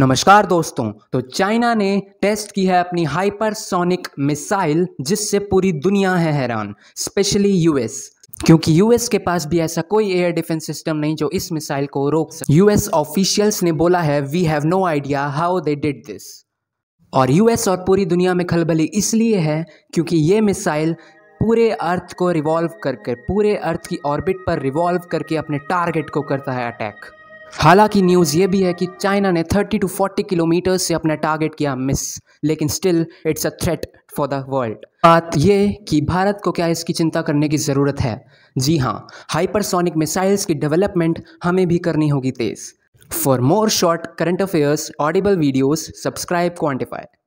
नमस्कार दोस्तों तो चाइना ने टेस्ट की है अपनी हाइपरसोनिक मिसाइल जिससे पूरी दुनिया है हैरान स्पेशली यूएस क्योंकि यूएस के पास भी ऐसा कोई एयर डिफेंस सिस्टम नहीं जो इस मिसाइल को रोक सके यूएस ऑफिशियल्स ने बोला है we have no idea how they did this और यूएस और पूरी दुनिया में खलबली इसलिए है क्योंकि ये मिसाइल पूरे अर्थ को रिवॉल्व करके पूरे अर्थ की ऑर्बिट पर रिवॉल्व करके अपने टारगेट को करता है अटैक हालांकि न्यूज़ ये भी है कि चाइना ने 30 टू 40 किलोमीटर से अपना टारगेट किया मिस लेकिन still it's a threat for the world बात ये कि भारत को क्या इसकी चिंता करने की ज़रूरत है जी हाँ हाइपरसोनिक मिसाइल्स की डेवलपमेंट हमें भी करनी होगी तेज़ for more short current affairs audible videos subscribe quantify